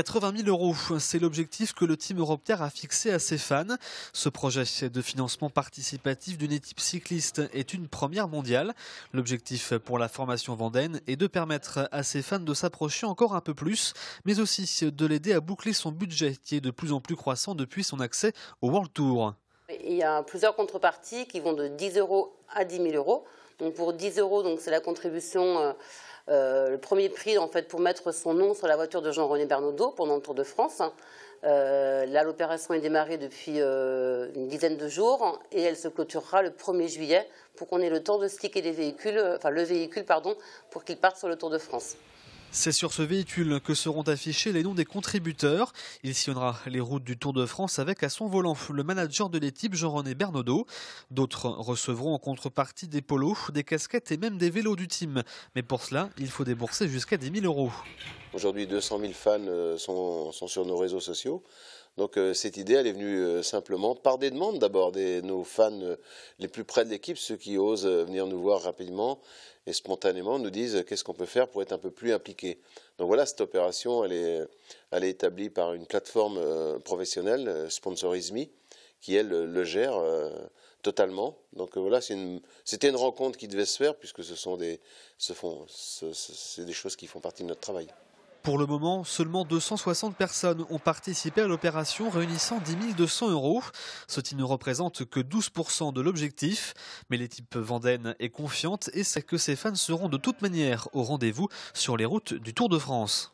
80 000 euros, c'est l'objectif que le team Europter a fixé à ses fans. Ce projet de financement participatif d'une équipe cycliste est une première mondiale. L'objectif pour la formation vandaine est de permettre à ses fans de s'approcher encore un peu plus, mais aussi de l'aider à boucler son budget qui est de plus en plus croissant depuis son accès au World Tour. Il y a plusieurs contreparties qui vont de 10 euros à 10 000 euros. Donc pour 10 euros, c'est la contribution euh, euh, le premier prix, en fait, pour mettre son nom sur la voiture de Jean-René Bernaudot pendant le Tour de France. Euh, là, l'opération est démarrée depuis euh, une dizaine de jours et elle se clôturera le 1er juillet pour qu'on ait le temps de sticker les véhicules, le véhicule, pardon, pour qu'il parte sur le Tour de France. C'est sur ce véhicule que seront affichés les noms des contributeurs. Il sillonnera les routes du Tour de France avec à son volant le manager de l'équipe Jean-René Bernaudot. D'autres recevront en contrepartie des polos, des casquettes et même des vélos du team. Mais pour cela, il faut débourser jusqu'à 10 000 euros. Aujourd'hui, 200 000 fans euh, sont, sur nos réseaux sociaux. Donc euh, cette idée, elle est venue euh, simplement par des demandes d'abord des nos fans les plus près de l'équipe, ceux qui osent venir nous voir rapidement et spontanément nous disent qu'est-ce qu'on peut faire pour être un peu plus impliqué. Donc voilà, cette opération, elle est, établie par une plateforme professionnelle, Sponsorismi, qui elle le gère totalement. Donc voilà, c'était une, rencontre qui devait se faire puisque ce sont des choses qui font partie de notre travail. Pour le moment, seulement 260 personnes ont participé à l'opération réunissant 10 200 euros, ce qui ne représente que 12% de l'objectif. Mais l'équipe Vandaine est confiante et sait que ses fans seront de toute manière au rendez-vous sur les routes du Tour de France.